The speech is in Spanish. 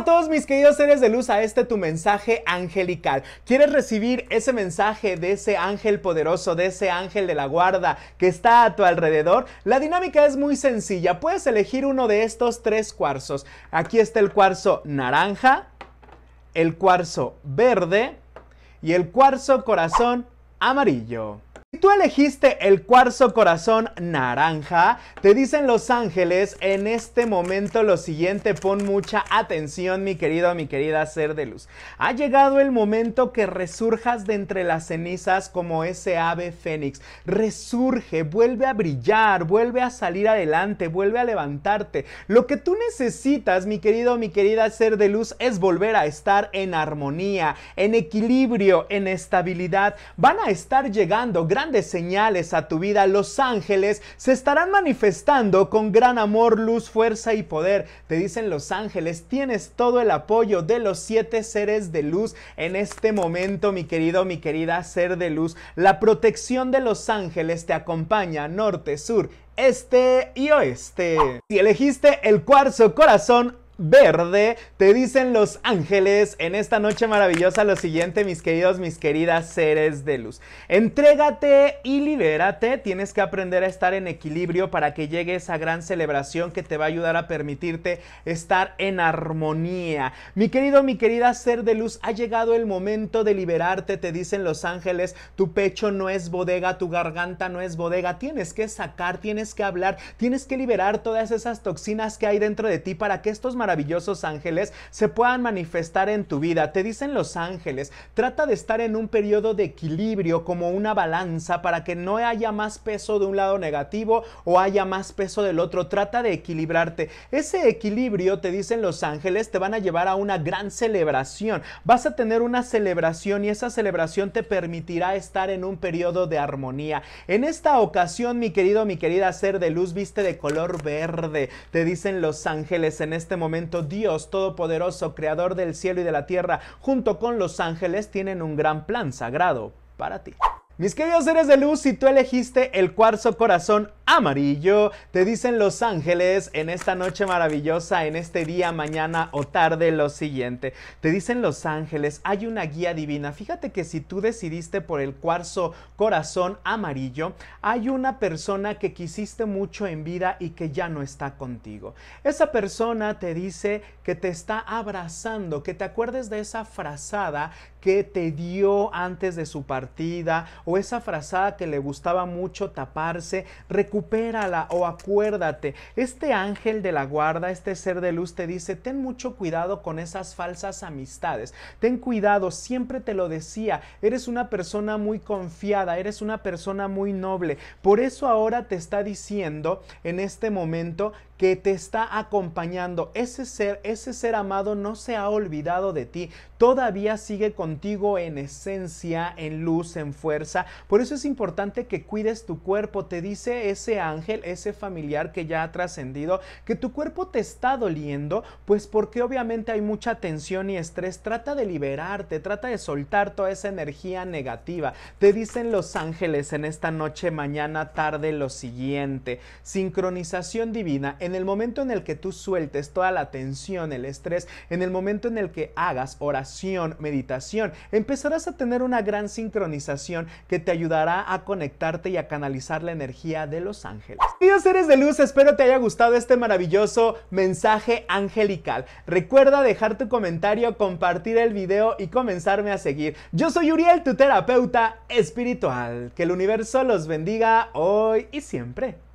a todos mis queridos seres de luz a este tu mensaje angelical. ¿Quieres recibir ese mensaje de ese ángel poderoso, de ese ángel de la guarda que está a tu alrededor? La dinámica es muy sencilla. Puedes elegir uno de estos tres cuarzos. Aquí está el cuarzo naranja, el cuarzo verde y el cuarzo corazón amarillo tú elegiste el cuarzo corazón naranja, te dicen Los Ángeles en este momento lo siguiente, pon mucha atención mi querido, mi querida ser de luz. Ha llegado el momento que resurjas de entre las cenizas como ese ave fénix. Resurge, vuelve a brillar, vuelve a salir adelante, vuelve a levantarte. Lo que tú necesitas, mi querido, mi querida ser de luz, es volver a estar en armonía, en equilibrio, en estabilidad. Van a estar llegando grandes de señales a tu vida, los ángeles se estarán manifestando con gran amor, luz, fuerza y poder. Te dicen los ángeles, tienes todo el apoyo de los siete seres de luz en este momento, mi querido, mi querida ser de luz. La protección de los ángeles te acompaña norte, sur, este y oeste. Si elegiste el cuarzo corazón, verde, te dicen los ángeles en esta noche maravillosa lo siguiente, mis queridos, mis queridas seres de luz. Entrégate y libérate, tienes que aprender a estar en equilibrio para que llegue esa gran celebración que te va a ayudar a permitirte estar en armonía. Mi querido, mi querida ser de luz, ha llegado el momento de liberarte, te dicen los ángeles, tu pecho no es bodega, tu garganta no es bodega, tienes que sacar, tienes que hablar, tienes que liberar todas esas toxinas que hay dentro de ti para que estos maravillosos maravillosos ángeles se puedan manifestar en tu vida. Te dicen los ángeles, trata de estar en un periodo de equilibrio como una balanza para que no haya más peso de un lado negativo o haya más peso del otro. Trata de equilibrarte. Ese equilibrio, te dicen los ángeles, te van a llevar a una gran celebración. Vas a tener una celebración y esa celebración te permitirá estar en un periodo de armonía. En esta ocasión, mi querido, mi querida ser de luz, viste de color verde, te dicen los ángeles en este momento Dios Todopoderoso, Creador del cielo y de la tierra, junto con los ángeles, tienen un gran plan sagrado para ti. Mis queridos seres de luz, si tú elegiste el cuarzo corazón amarillo. Te dicen Los Ángeles en esta noche maravillosa, en este día, mañana o tarde, lo siguiente. Te dicen Los Ángeles, hay una guía divina. Fíjate que si tú decidiste por el cuarzo corazón amarillo, hay una persona que quisiste mucho en vida y que ya no está contigo. Esa persona te dice que te está abrazando, que te acuerdes de esa frazada que te dio antes de su partida o esa frazada que le gustaba mucho taparse. recuperarse recupérala o acuérdate. Este ángel de la guarda, este ser de luz te dice, ten mucho cuidado con esas falsas amistades. Ten cuidado, siempre te lo decía, eres una persona muy confiada, eres una persona muy noble. Por eso ahora te está diciendo en este momento que te está acompañando. Ese ser, ese ser amado no se ha olvidado de ti. Todavía sigue contigo en esencia, en luz, en fuerza. Por eso es importante que cuides tu cuerpo. Te dice ese ángel, ese familiar que ya ha trascendido, que tu cuerpo te está doliendo, pues porque obviamente hay mucha tensión y estrés. Trata de liberarte, trata de soltar toda esa energía negativa. Te dicen los ángeles en esta noche, mañana, tarde, lo siguiente. Sincronización divina en el momento en el que tú sueltes toda la tensión, el estrés, en el momento en el que hagas oración, meditación, empezarás a tener una gran sincronización que te ayudará a conectarte y a canalizar la energía de los ángeles. Dios seres de luz, espero te haya gustado este maravilloso mensaje angelical. Recuerda dejar tu comentario, compartir el video y comenzarme a seguir. Yo soy Uriel, tu terapeuta espiritual. Que el universo los bendiga hoy y siempre.